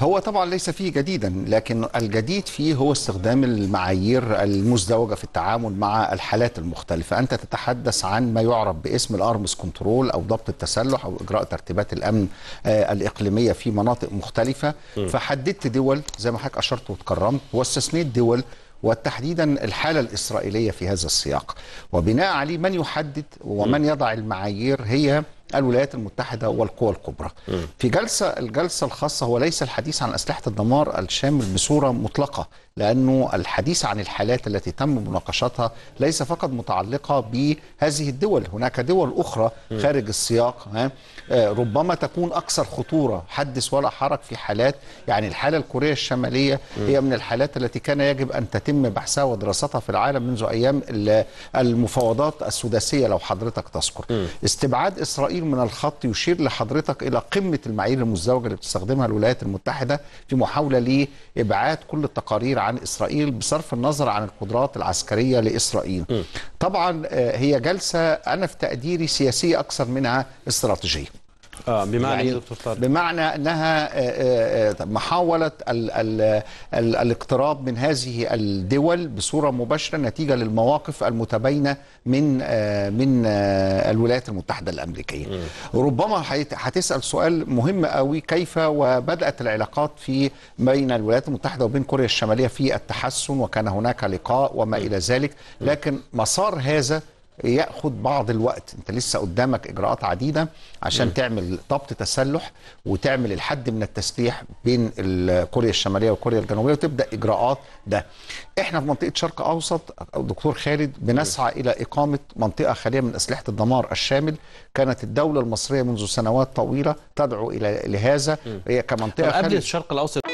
هو طبعا ليس فيه جديدا لكن الجديد فيه هو استخدام المعايير المزدوجه في التعامل مع الحالات المختلفه انت تتحدث عن ما يعرف باسم الارمس كنترول او ضبط التسلح او اجراء ترتيبات الامن آه، الاقليميه في مناطق مختلفه م. فحددت دول زي ما حضرتك اشرت وتكرمت واستثنيت دول وتحديدا الحاله الاسرائيليه في هذا السياق وبناء عليه من يحدد ومن يضع المعايير هي الولايات المتحدة والقوى الكبرى م. في جلسة الجلسة الخاصة هو ليس الحديث عن أسلحة الدمار الشامل بصورة مطلقة لأنه الحديث عن الحالات التي تم مناقشتها ليس فقط متعلقة بهذه الدول هناك دول أخرى م. خارج السياق آه، ربما تكون أكثر خطورة حدث ولا حرج في حالات يعني الحالة الكورية الشمالية م. هي من الحالات التي كان يجب أن تتم بحثها ودراستها في العالم منذ أيام المفاوضات السداسية لو حضرتك تذكر استبعاد إسرائيل معيل من الخط يشير لحضرتك إلى قمة المعايير المزدوجة اللي بتستخدمها الولايات المتحدة في محاولة لإبعاد كل التقارير عن إسرائيل بصرف النظر عن القدرات العسكرية لإسرائيل م. طبعا آه، هي جلسة أنا في تقديري سياسية أكثر منها استراتيجية آه بمعنى يعني بمعنى انها آه، آه، آه، محاوله الـ الـ الـ الاقتراب من هذه الدول بصوره مباشره نتيجه للمواقف المتباينه من من الولايات المتحده الامريكيه. ربما هتسال سؤال مهم قوي كيف وبدات العلاقات في بين الولايات المتحده وبين كوريا الشماليه في التحسن وكان هناك لقاء وما الى ذلك لكن مسار هذا ياخد بعض الوقت انت لسه قدامك اجراءات عديده عشان م. تعمل ضبط تسلح وتعمل الحد من التسليح بين كوريا الشماليه وكوريا الجنوبيه وتبدا اجراءات ده احنا في منطقه شرق اوسط دكتور خالد بنسعى م. الى اقامه منطقه خاليه من اسلحه الدمار الشامل كانت الدوله المصريه منذ سنوات طويله تدعو الى لهذا هي كمنطقه خاليه قبل الشرق الاوسط